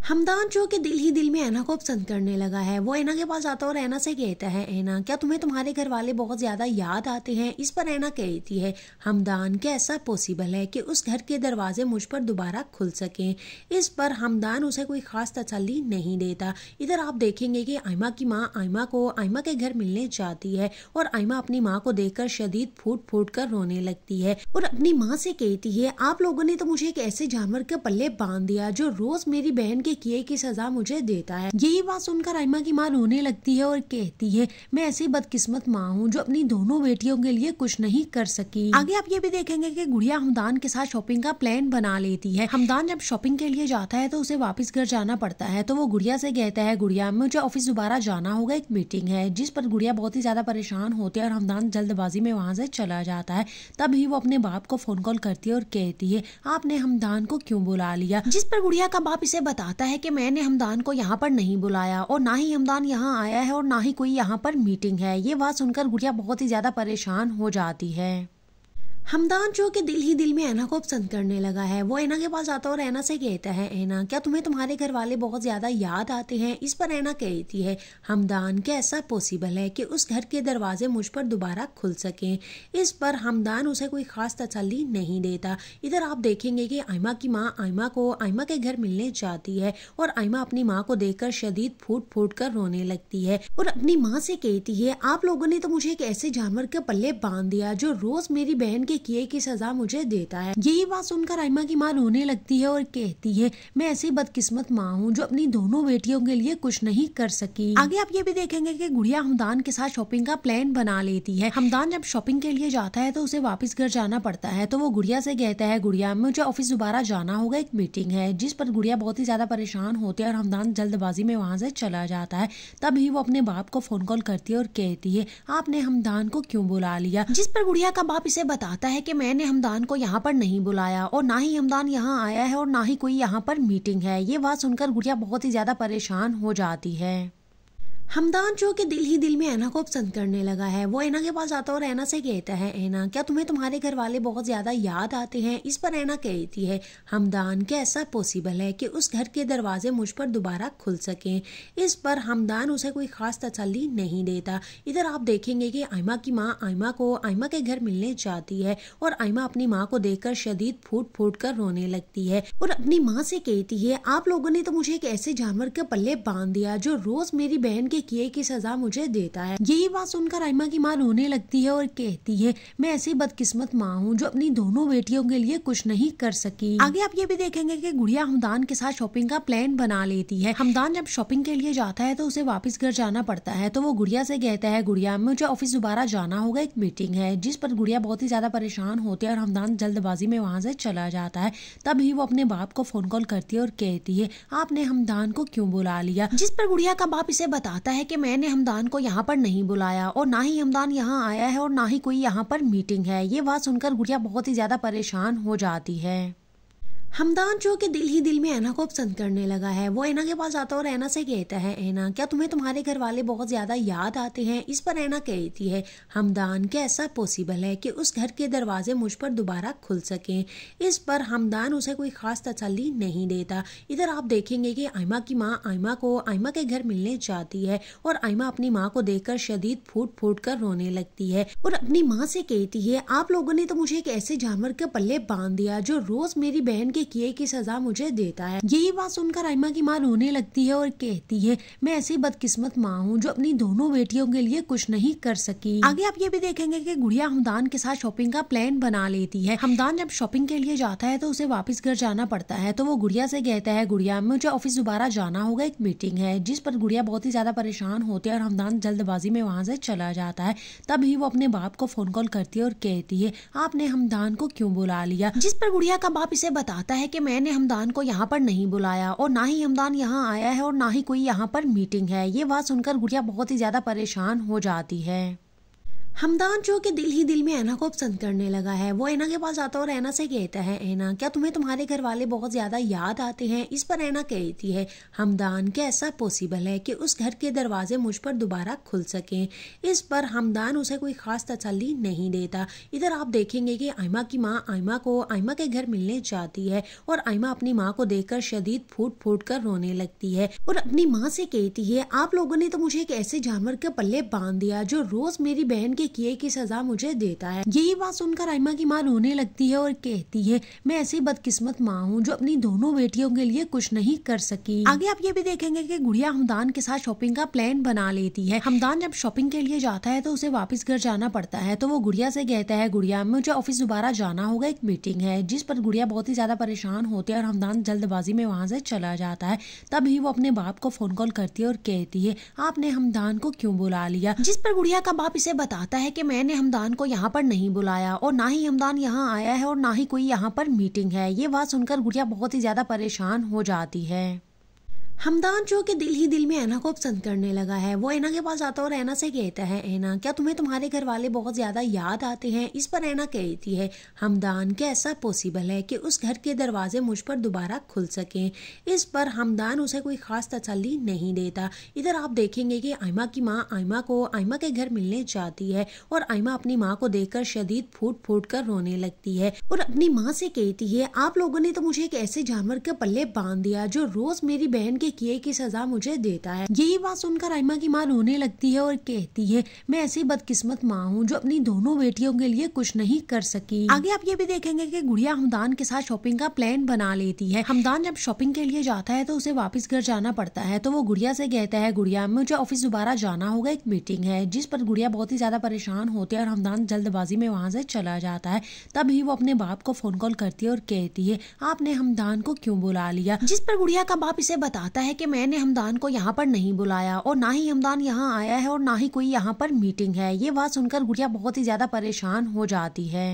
हमदान जो कि दिल ही दिल में ऐना को पसंद करने लगा है वो ऐना के पास आता और ऐना से कहता है ऐना क्या तुम्हें तुम्हारे घर वाले बहुत ज़्यादा याद आते हैं इस पर ऐना कहती है हमदान क्या ऐसा पॉसिबल है कि उस घर के दरवाजे मुझ पर दोबारा खुल सकें इस पर हमदान उसे कोई ख़ास तसली नहीं देता इधर आप देखेंगे कि आयमा की माँ आयमा को आयमा के घर मिलने जाती है और आयमा अपनी माँ को कर शदीद फूट फूट कर रोने लगती है और अपनी माँ से कहती है आप लोगों ने तो मुझे एक ऐसे जानवर के पल्ले बांध दिया जो रोज़ मेरी बहन उनके किए की सजा मुझे देता है यही बात सुनकर आयमा की माँ रोने लगती है और कहती है मैं ऐसी बदकिस्मत माँ हूँ जो अपनी दोनों बेटियों के लिए कुछ नहीं कर सकी आगे आप ये भी देखेंगे की गुड़िया हमदान के साथ शॉपिंग का प्लान बना लेती है हमदान जब शॉपिंग के लिए जाता है तो उसे वापिस घर जाना पड़ता है तो वो गुड़िया से कहता है गुड़िया मुझे ऑफिस दोबारा जाना होगा एक मीटिंग है जिस पर गुड़िया बहुत ही ज्यादा परेशान होती है और हमदान जल्दबाजी में वहां से चला जाता है तभी वो अपने बाप को फोन कॉल करती है और कहती है आपने हमदान को क्यों बुला लिया जिस पर गुड़िया का बाप इसे बताता चाहता है कि मैंने हमदान को यहाँ पर नहीं बुलाया और ना ही हमदान यहाँ आया है और ना ही कोई यहाँ पर मीटिंग है ये बात सुनकर गुड़िया बहुत ही ज़्यादा परेशान हो जाती है हमदान जो कि दिल ही दिल में ऐना को पसंद करने लगा है वो ऐना के पास आता है और ऐना से कहता है ऐना क्या तुम्हें तुम्हारे घर वाले बहुत ज़्यादा याद आते हैं इस पर ऐना कहती है हमदान क्या ऐसा पॉसिबल है कि उस घर के दरवाजे मुझ पर दोबारा खुल सकें इस पर हमदान उसे कोई ख़ास तसली नहीं देता इधर आप देखेंगे कि आयमा की माँ आयमा को आयमा के घर मिलने जाती है और आयमा अपनी माँ को कर शदीद फूट फूट कर रोने लगती है और अपनी माँ से कहती है आप लोगों ने तो मुझे एक ऐसे जानवर के पल्ले बांध दिया जो रोज़ मेरी बहन के ये किए की सजा मुझे देता है यही बात सुनकर आयमा की माँ रोने लगती है और कहती है मैं ऐसी बदकिस्मत माँ हूँ जो अपनी दोनों बेटियों के लिए कुछ नहीं कर सकी आगे आप ये भी देखेंगे की गुड़िया हमदान के साथ शॉपिंग का प्लान बना लेती है हमदान जब शॉपिंग के लिए जाता है तो उसे वापस घर जाना पड़ता है तो वो गुड़िया से कहता है गुड़िया मुझे ऑफिस दोबारा जाना होगा एक मीटिंग है जिस पर गुड़िया बहुत ही ज्यादा परेशान होती है और हमदान जल्दबाजी में वहां से चला जाता है तभी वो अपने बाप को फोन कॉल करती है और कहती है आपने हमदान को क्यों बुला लिया जिस पर गुड़िया का बाप इसे बताता कहता है कि मैंने हमदान को यहाँ पर नहीं बुलाया और ना ही हमदान यहाँ आया है और ना ही कोई यहाँ पर मीटिंग है ये बात सुनकर गुड़िया बहुत ही ज़्यादा परेशान हो जाती है हमदान जो कि दिल ही दिल में ऐना को पसंद करने लगा है वो ऐना के पास आता है और ऐना से कहता है ऐना क्या तुम्हें तुम्हारे घर वाले बहुत ज़्यादा याद आते हैं इस पर ऐना कहती है हमदान क्या ऐसा पॉसिबल है कि उस घर के दरवाजे मुझ पर दोबारा खुल सकें इस पर हमदान उसे कोई ख़ास तसली नहीं देता इधर आप देखेंगे कि आयमा की माँ आयमा को आयमा के घर मिलने जाती है और आयमा अपनी माँ को देखकर शदीद फूट फूट कर रोने लगती है और अपनी माँ से कहती है आप लोगों ने तो मुझे एक ऐसे जानवर के पल्ले बांध दिया जो रोज़ मेरी बहन के के किए की सजा मुझे देता है यही बात सुनकर आयमा की माँ रोने लगती है और कहती है मैं ऐसी बदकिस्मत माँ हूँ जो अपनी दोनों बेटियों के लिए कुछ नहीं कर सकी आगे आप ये भी देखेंगे की गुड़िया हमदान के साथ शॉपिंग का प्लान बना लेती है हमदान जब शॉपिंग के लिए जाता है तो उसे वापिस घर जाना पड़ता है तो वो गुड़िया से कहता है गुड़िया मुझे ऑफिस दोबारा जाना होगा एक मीटिंग है जिस पर गुड़िया बहुत ही ज्यादा परेशान होती है और हमदान जल्दबाजी में वहां से चला जाता है तभी वो अपने बाप को फोन कॉल करती है और कहती है आपने हमदान को क्यों बुला लिया जिस पर गुड़िया का बाप इसे बताता कहता है कि मैंने हमदान को यहाँ पर नहीं बुलाया और ना ही हमदान यहाँ आया है और ना ही कोई यहाँ पर मीटिंग है ये बात सुनकर गुड़िया बहुत ही ज़्यादा परेशान हो जाती है हमदान जो कि दिल ही दिल में ऐना को पसंद करने लगा है वो ऐना के पास आता है और ऐना से कहता है ऐना क्या तुम्हें तुम्हारे घर वाले बहुत ज़्यादा याद आते हैं इस पर ऐना कहती है हमदान क्या ऐसा पॉसिबल है कि उस घर के दरवाजे मुझ पर दोबारा खुल सकें इस पर हमदान उसे कोई ख़ास तसली नहीं देता इधर आप देखेंगे कि आयमा की माँ आयमा को आयमा के घर मिलने जाती है और आयमा अपनी माँ को कर शदीद फूट फूट कर रोने लगती है और अपनी माँ से कहती है आप लोगों ने तो मुझे एक ऐसे जानवर के पल्ले बांध दिया जो रोज़ मेरी बहन के किए की सजा मुझे देता है यही बात सुनकर आयमा की माँ रोने लगती है और कहती है मैं ऐसी बदकिस्मत माँ हूँ जो अपनी दोनों बेटियों के लिए कुछ नहीं कर सकी आगे आप ये भी देखेंगे की गुड़िया हमदान के साथ शॉपिंग का प्लान बना लेती है हमदान जब शॉपिंग के लिए जाता है तो उसे वापिस घर जाना पड़ता है तो वो गुड़िया से कहता है गुड़िया मुझे ऑफिस दोबारा जाना होगा एक मीटिंग है जिस पर गुड़िया बहुत ही ज्यादा परेशान होती है और हमदान जल्दबाजी में वहां से चला जाता है तभी वो अपने बाप को फोन कॉल करती है और कहती है आपने हमदान को क्यों बुला लिया जिस पर गुड़िया का बाप इसे बताता चाहता है कि मैंने हमदान को यहाँ पर नहीं बुलाया और ना ही हमदान यहाँ आया है और ना ही कोई यहाँ पर मीटिंग है ये बात सुनकर गुड़िया बहुत ही ज़्यादा परेशान हो जाती है हमदान जो कि दिल ही दिल में ऐना को पसंद करने लगा है वो ऐना के पास आता है और ऐना से कहता है ऐना क्या तुम्हें तुम्हारे घर वाले बहुत ज़्यादा याद आते हैं इस पर ऐना कहती है हमदान क्या ऐसा पॉसिबल है कि उस घर के दरवाजे मुझ पर दोबारा खुल सकें इस पर हमदान उसे कोई ख़ास तसली नहीं देता इधर आप देखेंगे कि आयमा की माँ आयमा को आयमा के घर मिलने जाती है और आयमा अपनी माँ को कर शदीद फूट फूट कर रोने लगती है और अपनी माँ से कहती है आप लोगों ने तो मुझे एक ऐसे जानवर के पल्ले बांध दिया जो रोज़ मेरी बहन के ये किए की सजा मुझे देता है यही बात सुनकर आयमा की माँ रोने लगती है और कहती है मैं ऐसी बदकिस्मत माँ हूँ जो अपनी दोनों बेटियों के लिए कुछ नहीं कर सकी आगे आप ये भी देखेंगे की गुड़िया हमदान के साथ शॉपिंग का प्लान बना लेती है हमदान जब शॉपिंग के लिए जाता है तो उसे वापस घर जाना पड़ता है तो वो गुड़िया से कहता है गुड़िया मुझे ऑफिस दोबारा जाना होगा एक मीटिंग है जिस पर गुड़िया बहुत ही ज्यादा परेशान होती है और हमदान जल्दबाजी में वहां से चला जाता है तभी वो अपने बाप को फोन कॉल करती है और कहती है आपने हमदान को क्यों बुला लिया जिस पर गुड़िया का बाप इसे बताता कहता है कि मैंने हमदान को यहाँ पर नहीं बुलाया और ना ही हमदान यहाँ आया है और ना ही कोई यहाँ पर मीटिंग है ये बात सुनकर गुड़िया बहुत ही ज़्यादा परेशान हो जाती है हमदान जो कि दिल ही दिल में ऐना को पसंद करने लगा है वो ऐना के पास आता है और ऐना से कहता है ऐना क्या तुम्हें तुम्हारे घर वाले बहुत ज़्यादा याद आते हैं इस पर ऐना कहती है हमदान क्या ऐसा पॉसिबल है कि उस घर के दरवाजे मुझ पर दोबारा खुल सकें इस पर हमदान उसे कोई ख़ास तसली नहीं देता इधर आप देखेंगे कि आयमा की माँ आयमा को आयमा के घर मिलने जाती है और आयमा अपनी माँ को देखकर शदीद फूट फूट कर रोने लगती है और अपनी माँ से कहती है आप लोगों ने तो मुझे एक ऐसे जानवर के पल्ले बांध दिया जो रोज़ मेरी बहन के के किए की सजा मुझे देता है यही बात सुनकर आयमा की माँ रोने लगती है और कहती है मैं ऐसी बदकिस्मत माँ हूँ जो अपनी दोनों बेटियों के लिए कुछ नहीं कर सकी आगे आप ये भी देखेंगे की गुड़िया हमदान के साथ शॉपिंग का प्लान बना लेती है हमदान जब शॉपिंग के लिए जाता है तो उसे वापस घर जाना पड़ता है तो वो गुड़िया से कहता है गुड़िया मुझे ऑफिस दोबारा जाना होगा एक मीटिंग है जिस पर गुड़िया बहुत ही ज्यादा परेशान होती है और हमदान जल्दबाजी में वहां से चला जाता है तभी वो अपने बाप को फोन कॉल करती है और कहती है आपने हमदान को क्यों बुला लिया जिस पर गुड़िया का बाप इसे बताता कहता है कि मैंने हमदान को यहाँ पर नहीं बुलाया और ना ही हमदान यहाँ आया है और ना ही कोई यहाँ पर मीटिंग है ये बात सुनकर गुड़िया बहुत ही ज़्यादा परेशान हो जाती है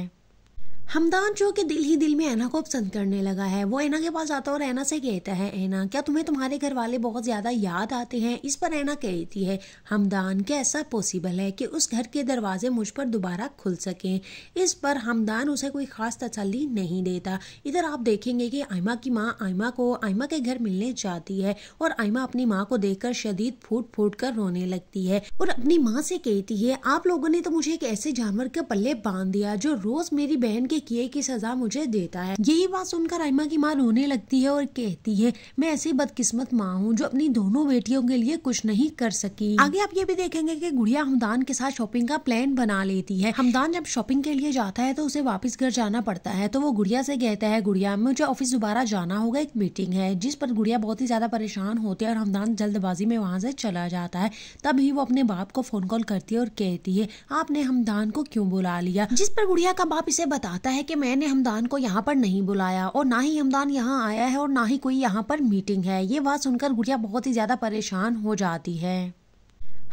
हमदान जो कि दिल ही दिल में ऐना को पसंद करने लगा है वो ऐना के पास आता है और ऐना से कहता है ऐना क्या तुम्हें तुम्हारे घर वाले बहुत ज़्यादा याद आते हैं इस पर ऐना कहती है हमदान क्या ऐसा पॉसिबल है कि उस घर के दरवाजे मुझ पर दोबारा खुल सकें इस पर हमदान उसे कोई ख़ास तसली नहीं देता इधर आप देखेंगे कि आयमा की माँ आयमा को आयमा के घर मिलने जाती है और आयमा अपनी माँ को कर शदीद फूट फूट कर रोने लगती है और अपनी माँ से कहती है आप लोगों ने तो मुझे एक ऐसे जानवर के पल्ले बांध दिया जो रोज़ मेरी बहन के किए की सजा मुझे देता है यही बात सुनकर आयमा की माँ रोने लगती है और कहती है मैं ऐसी बदकिस्मत माँ हूँ जो अपनी दोनों बेटियों के लिए कुछ नहीं कर सकी आगे आप ये भी देखेंगे की गुड़िया हमदान के साथ शॉपिंग का प्लान बना लेती है हमदान जब शॉपिंग के लिए जाता है तो उसे वापस घर जाना पड़ता है तो वो गुड़िया से कहता है गुड़िया मुझे ऑफिस दोबारा जाना होगा एक मीटिंग है जिस पर गुड़िया बहुत ही ज्यादा परेशान होती है और हमदान जल्दबाजी में वहां से चला जाता है तभी वो अपने बाप को फोन कॉल करती है और कहती है आपने हमदान को क्यों बुला लिया जिस पर गुड़िया का बाप इसे बताता चाहता है कि मैंने हमदान को यहाँ पर नहीं बुलाया और ना ही हमदान यहाँ आया है और ना ही कोई यहाँ पर मीटिंग है ये बात सुनकर गुड़िया बहुत ही ज़्यादा परेशान हो जाती है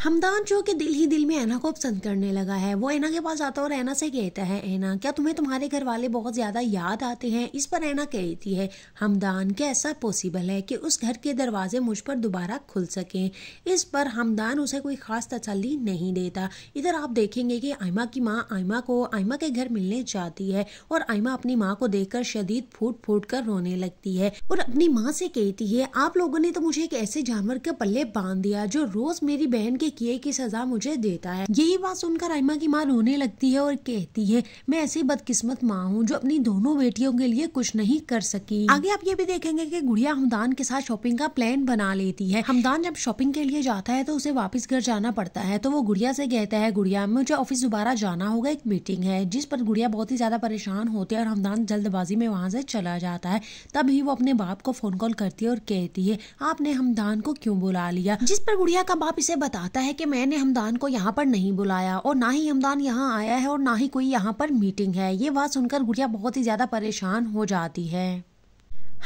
हमदान जो कि दिल ही दिल में ऐना को पसंद करने लगा है वो ऐना के पास आता है और ऐना से कहता है ऐना क्या तुम्हें तुम्हारे घर वाले बहुत ज़्यादा याद आते हैं इस पर ऐना कहती है हमदान क्या ऐसा पॉसिबल है कि उस घर के दरवाजे मुझ पर दोबारा खुल सकें इस पर हमदान उसे कोई ख़ास तसली नहीं देता इधर आप देखेंगे कि आयमा की माँ आयमा को आयमा के घर मिलने जाती है और आयमा अपनी माँ को कर शदीद फूट फूट कर रोने लगती है और अपनी माँ से कहती है आप लोगों ने तो मुझे एक ऐसे जानवर के पल्ले बांध दिया जो रोज़ मेरी बहन के किए की सजा मुझे देता है यही बात सुनकर आयमा की माँ रोने लगती है और कहती है मैं ऐसी बदकिस्मत माँ हूँ जो अपनी दोनों बेटियों के लिए कुछ नहीं कर सकी आगे आप ये भी देखेंगे की गुड़िया हमदान के साथ शॉपिंग का प्लान बना लेती है हमदान जब शॉपिंग के लिए जाता है तो उसे वापस घर जाना पड़ता है तो वो गुड़िया से कहता है गुड़िया मुझे ऑफिस दोबारा जाना होगा एक मीटिंग है जिस पर गुड़िया बहुत ही ज्यादा परेशान होती है और हमदान जल्दबाजी में वहां से चला जाता है तभी वो अपने बाप को फोन कॉल करती है और कहती है आपने हमदान को क्यों बुला लिया जिस पर गुड़िया का बाप इसे बताता कहता है कि मैंने हमदान को यहाँ पर नहीं बुलाया और ना ही हमदान यहाँ आया है और ना ही कोई यहाँ पर मीटिंग है ये बात सुनकर गुड़िया बहुत ही ज़्यादा परेशान हो जाती है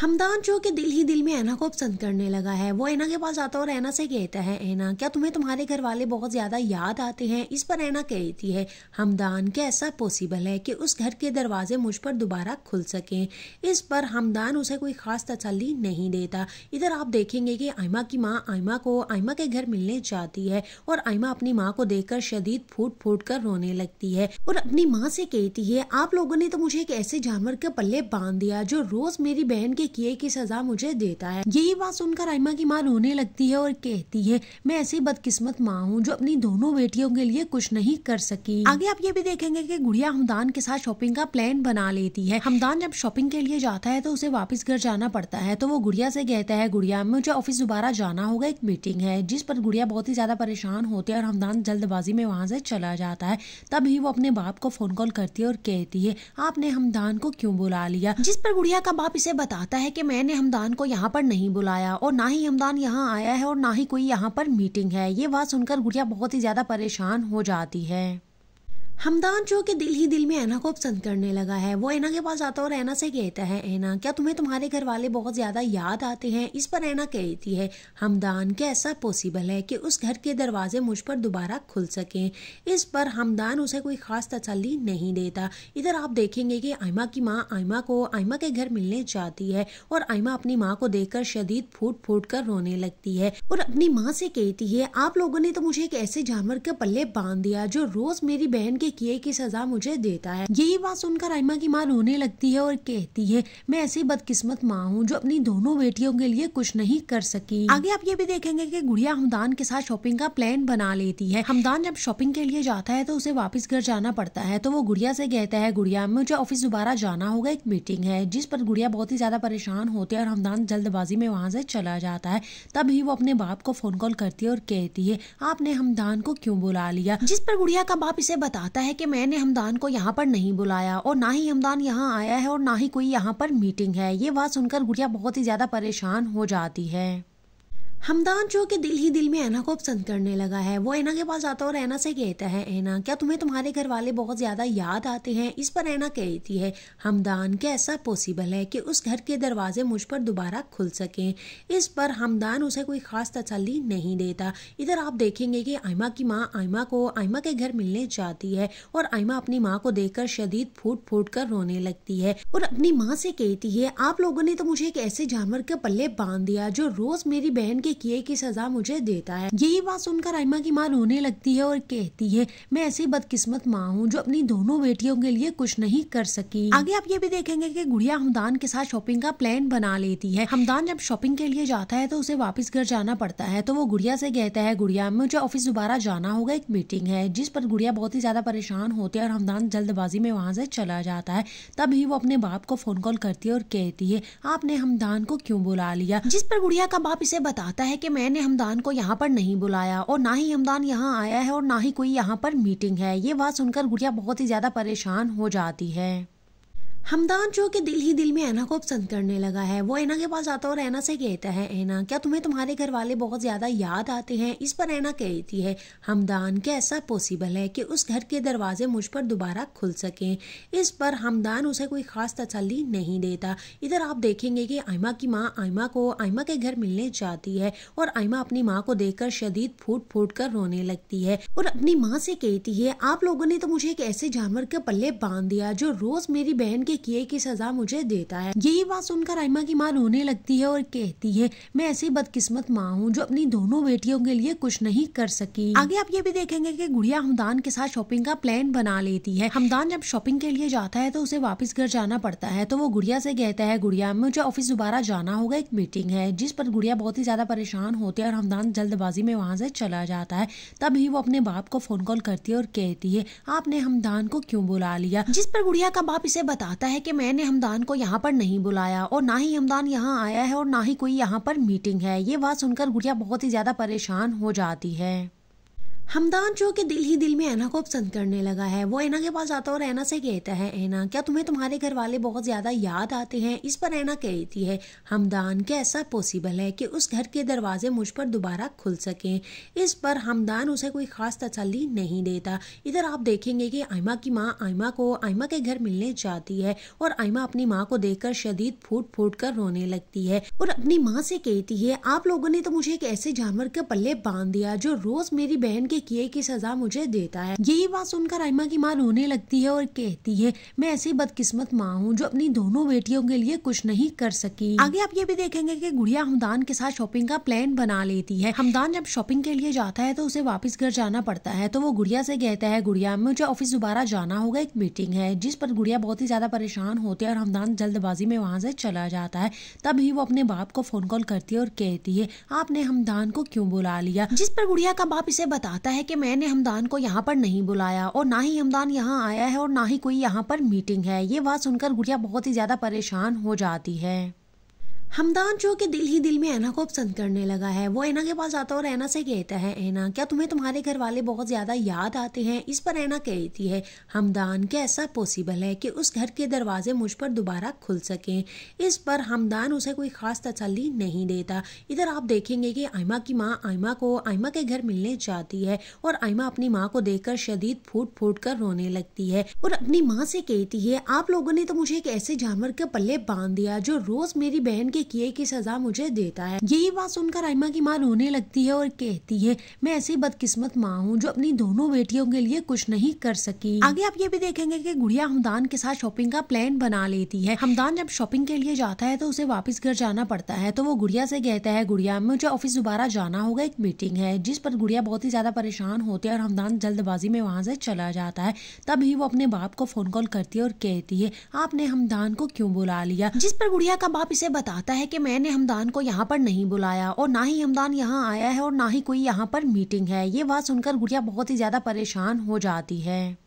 हमदान जो कि दिल ही दिल में ऐना को पसंद करने लगा है वो ऐना के पास आता और ऐना से कहता है ऐना क्या तुम्हें तुम्हारे घर वाले बहुत ज़्यादा याद आते हैं इस पर ऐना कहती है हमदान क्या ऐसा पॉसिबल है कि उस घर के दरवाजे मुझ पर दोबारा खुल सकें इस पर हमदान उसे कोई ख़ास तसली नहीं देता इधर आप देखेंगे कि आयमा की माँ आयमा को आयमा के घर मिलने जाती है और आयमा अपनी माँ को देखकर शदीद फूट फूट कर रोने लगती है और अपनी माँ से कहती है आप लोगों ने तो मुझे एक ऐसे जानवर के पल्ले बांध दिया जो रोज़ मेरी बहन के के किए की सजा मुझे देता है यही बात सुनकर आयमा की माँ रोने लगती है और कहती है मैं ऐसी बदकिस्मत माँ हूँ जो अपनी दोनों बेटियों के लिए कुछ नहीं कर सकी आगे आप ये भी देखेंगे की गुड़िया हमदान के साथ शॉपिंग का प्लान बना लेती है हमदान जब शॉपिंग के लिए जाता है तो उसे वापस घर जाना पड़ता है तो वो गुड़िया से कहता है गुड़िया मुझे ऑफिस दोबारा जाना होगा एक मीटिंग है जिस पर गुड़िया बहुत ही ज्यादा परेशान होती है और हमदान जल्दबाजी में वहां से चला जाता है तभी वो अपने बाप को फोन कॉल करती है और कहती है आपने हमदान को क्यों बुला लिया जिस पर गुड़िया का बाप इसे बताता लगता है कि मैंने हमदान को यहाँ पर नहीं बुलाया और ना ही हमदान यहाँ आया है और ना ही कोई यहाँ पर मीटिंग है ये बात सुनकर गुड़िया बहुत ही ज़्यादा परेशान हो जाती है हमदान जो कि दिल ही दिल में ऐना को पसंद करने लगा है वो ऐना के पास आता है और ऐना से कहता है ऐना क्या तुम्हें तुम्हारे घर वाले बहुत ज़्यादा याद आते हैं इस पर ऐना कहती है हमदान क्या ऐसा पॉसिबल है कि उस घर के दरवाजे मुझ पर दोबारा खुल सकें इस पर हमदान उसे कोई ख़ास तसली नहीं देता इधर आप देखेंगे कि आयमा की माँ आयमा को आयमा के घर मिलने जाती है और आयमा अपनी माँ को कर शदीद फूट फूट कर रोने लगती है और अपनी माँ से कहती है आप लोगों ने तो मुझे एक ऐसे जानवर के पल्ले बांध दिया जो रोज़ मेरी बहन के किए की सजा मुझे देता है यही बात सुनकर आयमा की माँ रोने लगती है और कहती है मैं ऐसी बदकिस्मत माँ हूँ जो अपनी दोनों बेटियों के लिए कुछ नहीं कर सकी आगे आप ये भी देखेंगे की गुड़िया हमदान के साथ शॉपिंग का प्लान बना लेती है हमदान जब शॉपिंग के लिए जाता है तो उसे वापस घर जाना पड़ता है तो वो गुड़िया से कहता है गुड़िया मुझे ऑफिस दोबारा जाना होगा एक मीटिंग है जिस पर गुड़िया बहुत ही ज्यादा परेशान होती है और हमदान जल्दबाजी में वहां से चला जाता है तभी वो अपने बाप को फोन कॉल करती है और कहती है आपने हमदान को क्यों बुला लिया जिस पर गुड़िया का बाप इसे बताता चाहता है कि मैंने हमदान को यहाँ पर नहीं बुलाया और ना ही हमदान यहाँ आया है और ना ही कोई यहाँ पर मीटिंग है ये बात सुनकर गुड़िया बहुत ही ज़्यादा परेशान हो जाती है हमदान जो कि दिल ही दिल में ऐना को पसंद करने लगा है वो ऐना के पास आता है और ऐना से कहता है ऐना क्या तुम्हें तुम्हारे घर वाले बहुत ज़्यादा याद आते हैं इस पर ऐना कहती है हमदान क्या ऐसा पॉसिबल है कि उस घर के दरवाजे मुझ पर दोबारा खुल सकें इस पर हमदान उसे कोई ख़ास तसली नहीं देता इधर आप देखेंगे कि आयमा की माँ आयमा को आयमा के घर मिलने जाती है और आयमा अपनी माँ को कर शदीद फूट फूट कर रोने लगती है और अपनी माँ से कहती है आप लोगों ने तो मुझे एक ऐसे जानवर के पल्ले बांध दिया जो रोज़ मेरी बहन के किए की सजा मुझे देता है यही बात सुनकर आयमा की माँ रोने लगती है और कहती है मैं ऐसी बदकिस्मत माँ हूँ जो अपनी दोनों बेटियों के लिए कुछ नहीं कर सकी आगे आप ये भी देखेंगे की गुड़िया हमदान के साथ शॉपिंग का प्लान बना लेती है हमदान जब शॉपिंग के लिए जाता है तो उसे वापस घर जाना पड़ता है तो वो गुड़िया से कहता है गुड़िया मुझे ऑफिस दोबारा जाना होगा एक मीटिंग है जिस पर गुड़िया बहुत ही ज्यादा परेशान होती है और हमदान जल्दबाजी में वहां से चला जाता है तभी वो अपने बाप को फोन कॉल करती है और कहती है आपने हमदान को क्यों बुला लिया जिस पर गुड़िया का बाप इसे बताता कहता है कि मैंने हमदान को यहाँ पर नहीं बुलाया और ना ही हमदान यहाँ आया है और ना ही कोई यहाँ पर मीटिंग है ये बात सुनकर गुड़िया बहुत ही ज़्यादा परेशान हो जाती है हमदान जो कि दिल ही दिल में ऐना को पसंद करने लगा है वो ऐना के पास आता है और ऐना से कहता है ऐना क्या तुम्हें तुम्हारे घर वाले बहुत ज़्यादा याद आते हैं इस पर ऐना कहती है हमदान क्या ऐसा पॉसिबल है कि उस घर के दरवाजे मुझ पर दोबारा खुल सकें इस पर हमदान उसे कोई ख़ास तसली नहीं देता इधर आप देखेंगे कि आयमा की माँ आयमा को आयमा के घर मिलने जाती है और आयमा अपनी माँ को देखकर शदीद फूट फूट कर रोने लगती है और अपनी माँ से कहती है आप लोगों ने तो मुझे एक ऐसे जानवर के पल्ले बांध दिया जो रोज़ मेरी बहन के के किए की सजा मुझे देता है यही बात सुनकर आयमा की माँ रोने लगती है और कहती है मैं ऐसी बदकिस्मत माँ हूँ जो अपनी दोनों बेटियों के लिए कुछ नहीं कर सकी आगे आप ये भी देखेंगे की गुड़िया हमदान के साथ शॉपिंग का प्लान बना लेती है हमदान जब शॉपिंग के लिए जाता है तो उसे वापिस घर जाना पड़ता है तो वो गुड़िया से कहता है गुड़िया मुझे ऑफिस दोबारा जाना होगा एक मीटिंग है जिस पर गुड़िया बहुत ही ज्यादा परेशान होती है और हमदान जल्दबाजी में वहां से चला जाता है तभी वो अपने बाप को फोन कॉल करती है और कहती है आपने हमदान को क्यों बुला लिया जिस पर गुड़िया का बाप इसे बताता लगता है कि मैंने हमदान को यहाँ पर नहीं बुलाया और ना ही हमदान यहाँ आया है और ना ही कोई यहाँ पर मीटिंग है ये बात सुनकर गुड़िया बहुत ही ज़्यादा परेशान हो जाती है हमदान जो कि दिल ही दिल में ऐना को पसंद करने लगा है वो ऐना के पास आता है और ऐना से कहता है ऐना क्या तुम्हें तुम्हारे घर वाले बहुत ज़्यादा याद आते हैं इस पर ऐना कहती है हमदान क्या ऐसा पॉसिबल है कि उस घर के दरवाजे मुझ पर दोबारा खुल सकें इस पर हमदान उसे कोई ख़ास तसली नहीं देता इधर आप देखेंगे कि आयमा की माँ आयमा को आयमा के घर मिलने जाती है और आयमा अपनी माँ को कर शदीद फूट फूट कर रोने लगती है और अपनी माँ से कहती है आप लोगों ने तो मुझे एक ऐसे जानवर के पल्ले बांध दिया जो रोज़ मेरी बहन के किए की सजा मुझे देता है यही बात सुनकर आयमा की माँ रोने लगती है और कहती है मैं ऐसी बदकिस्मत माँ हूँ जो अपनी दोनों बेटियों के लिए कुछ नहीं कर सकी आगे आप ये भी देखेंगे की गुड़िया हमदान के साथ शॉपिंग का प्लान बना लेती है हमदान जब शॉपिंग के लिए जाता है तो उसे वापस घर जाना पड़ता है तो वो गुड़िया से कहता है गुड़िया मुझे ऑफिस दोबारा जाना होगा एक मीटिंग है जिस पर गुड़िया बहुत ही ज्यादा परेशान होती है और हमदान जल्दबाजी में वहां से चला जाता है तभी वो अपने बाप को फोन कॉल करती है और कहती है आपने हमदान को क्यों बुला लिया जिस पर गुड़िया का बाप इसे बताता लगता है कि मैंने हमदान को यहाँ पर नहीं बुलाया और ना ही हमदान यहाँ आया है और ना ही कोई यहाँ पर मीटिंग है ये बात सुनकर गुड़िया बहुत ही ज़्यादा परेशान हो जाती है हमदान जो कि दिल ही दिल में ऐना को पसंद करने लगा है वो ऐना के पास आता और ऐना से कहता है ऐना क्या तुम्हें तुम्हारे घर वाले बहुत ज़्यादा याद आते हैं इस पर ऐना कहती है हमदान क्या ऐसा पॉसिबल है कि उस घर के दरवाजे मुझ पर दोबारा खुल सकें इस पर हमदान उसे कोई ख़ास तसली नहीं देता इधर आप देखेंगे कि आयमा की माँ आयमा को आयमा के घर मिलने जाती है और आयमा अपनी माँ को कर शदीद फूट फूट कर रोने लगती है और अपनी माँ से कहती है आप लोगों ने तो मुझे एक ऐसे जानवर के पल्ले बांध दिया जो रोज़ मेरी बहन के किए की सजा मुझे देता है यही बात सुनकर आयमा की माँ रोने लगती है और कहती है मैं ऐसी बदकिस्मत माँ हूँ जो अपनी दोनों बेटियों के लिए कुछ नहीं कर सकी आगे आप ये भी देखेंगे की गुड़िया हमदान के साथ शॉपिंग का प्लान बना लेती है हमदान जब शॉपिंग के लिए जाता है तो उसे वापस घर जाना पड़ता है तो वो गुड़िया से कहता है गुड़िया मुझे ऑफिस दोबारा जाना होगा एक मीटिंग है जिस पर गुड़िया बहुत ही ज्यादा परेशान होती है और हमदान जल्दबाजी में वहां से चला जाता है तभी वो अपने बाप को फोन कॉल करती है और कहती है आपने हमदान को क्यों बुला लिया जिस पर गुड़िया का बाप इसे बताता कहता है कि मैंने हमदान को यहाँ पर नहीं बुलाया और ना ही हमदान यहाँ आया है और ना ही कोई यहाँ पर मीटिंग है ये बात सुनकर गुड़िया बहुत ही ज़्यादा परेशान हो जाती है